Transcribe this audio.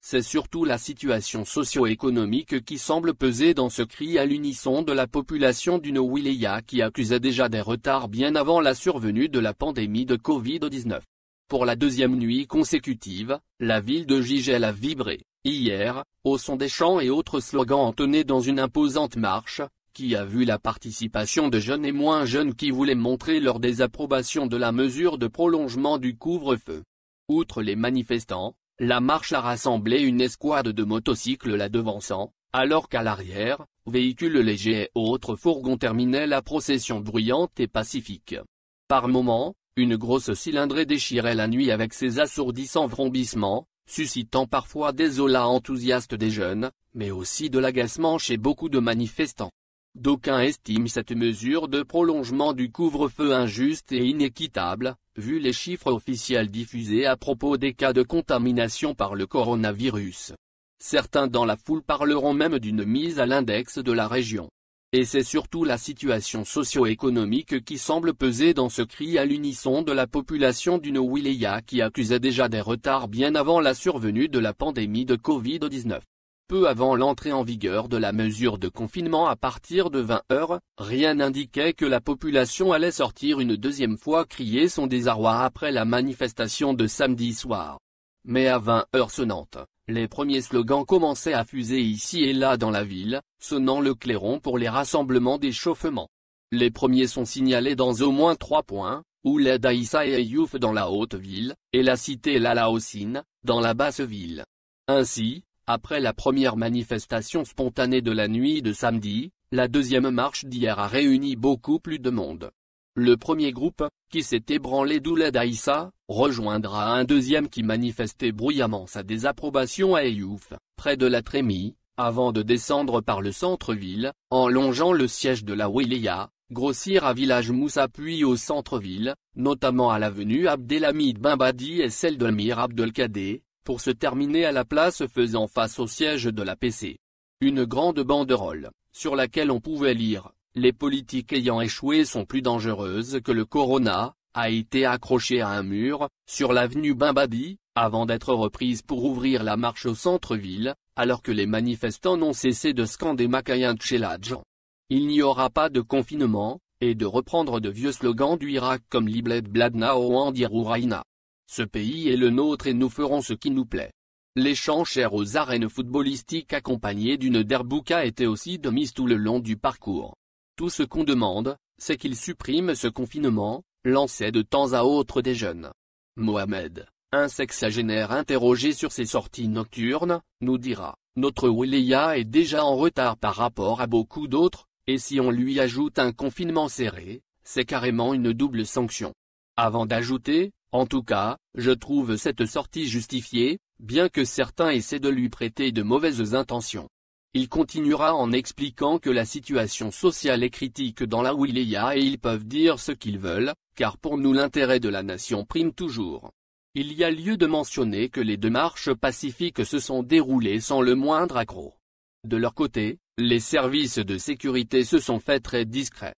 C'est surtout la situation socio-économique qui semble peser dans ce cri à l'unisson de la population d'une wilaya qui accusait déjà des retards bien avant la survenue de la pandémie de Covid-19. Pour la deuxième nuit consécutive, la ville de Gigel a vibré, hier, au son des chants et autres slogans entonnés dans une imposante marche, qui a vu la participation de jeunes et moins jeunes qui voulaient montrer leur désapprobation de la mesure de prolongement du couvre-feu. Outre les manifestants, la marche a rassemblé une escouade de motocycles la devançant, alors qu'à l'arrière, véhicules légers et autres fourgons terminaient la procession bruyante et pacifique. Par moments, une grosse cylindrée déchirait la nuit avec ses assourdissants vrombissements, suscitant parfois des olas enthousiastes des jeunes, mais aussi de l'agacement chez beaucoup de manifestants. D'aucuns estiment cette mesure de prolongement du couvre-feu injuste et inéquitable, vu les chiffres officiels diffusés à propos des cas de contamination par le coronavirus. Certains dans la foule parleront même d'une mise à l'index de la région. Et c'est surtout la situation socio-économique qui semble peser dans ce cri à l'unisson de la population d'une wilaya qui accusait déjà des retards bien avant la survenue de la pandémie de Covid-19. Peu avant l'entrée en vigueur de la mesure de confinement à partir de 20 heures, rien n'indiquait que la population allait sortir une deuxième fois crier son désarroi après la manifestation de samedi soir. Mais à 20 heures sonnantes, les premiers slogans commençaient à fuser ici et là dans la ville, sonnant le clairon pour les rassemblements d'échauffement. Les premiers sont signalés dans au moins trois points, Ouled Aïssa et Ayouf dans la haute ville, et la cité Lalaosine, dans la basse ville. Ainsi, après la première manifestation spontanée de la nuit de samedi, la deuxième marche d'hier a réuni beaucoup plus de monde. Le premier groupe, qui s'est ébranlé d'Ouled Aïssa, rejoindra un deuxième qui manifestait bruyamment sa désapprobation à Eyouf, près de la Trémie, avant de descendre par le centre-ville, en longeant le siège de la Wilaya, grossir à Village Moussa puis au centre-ville, notamment à l'avenue Abdelhamid Bimbadi et celle de Mir Abdelkader, pour se terminer à la place faisant face au siège de la PC. Une grande banderole, sur laquelle on pouvait lire les politiques ayant échoué sont plus dangereuses que le Corona, a été accroché à un mur, sur l'avenue Bimbadi, avant d'être reprise pour ouvrir la marche au centre-ville, alors que les manifestants n'ont cessé de scander Makayan Tcheladjan. Il n'y aura pas de confinement, et de reprendre de vieux slogans du Irak comme l'ibled Bladna ou Raïna. Ce pays est le nôtre et nous ferons ce qui nous plaît. Les chants chers aux arènes footballistiques accompagnés d'une derbouka étaient aussi de mise tout le long du parcours. Tout ce qu'on demande, c'est qu'il supprime ce confinement, lancé de temps à autre des jeunes. Mohamed, un sexagénaire interrogé sur ses sorties nocturnes, nous dira, notre wilaya est déjà en retard par rapport à beaucoup d'autres, et si on lui ajoute un confinement serré, c'est carrément une double sanction. Avant d'ajouter, en tout cas, je trouve cette sortie justifiée, bien que certains essaient de lui prêter de mauvaises intentions. Il continuera en expliquant que la situation sociale est critique dans la wilaya et ils peuvent dire ce qu'ils veulent, car pour nous l'intérêt de la nation prime toujours. Il y a lieu de mentionner que les deux marches pacifiques se sont déroulées sans le moindre accroc. De leur côté, les services de sécurité se sont faits très discrets.